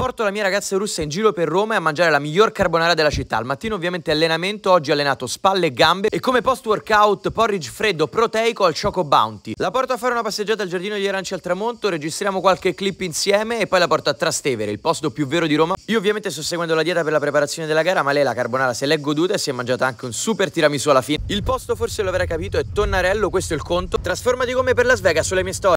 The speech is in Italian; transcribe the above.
Porto la mia ragazza russa in giro per Roma e a mangiare la miglior carbonara della città. Al mattino ovviamente allenamento, oggi allenato spalle e gambe e come post workout porridge freddo proteico al Choco Bounty. La porto a fare una passeggiata al giardino degli aranci al tramonto, registriamo qualche clip insieme e poi la porto a Trastevere, il posto più vero di Roma. Io ovviamente sto seguendo la dieta per la preparazione della gara, ma lei la carbonara se l'è goduta e si è mangiata anche un super tiramisù alla fine. Il posto forse lo avrà capito è Tonnarello, questo è il conto. Trasformati come per Las Vegas sulle mie storie.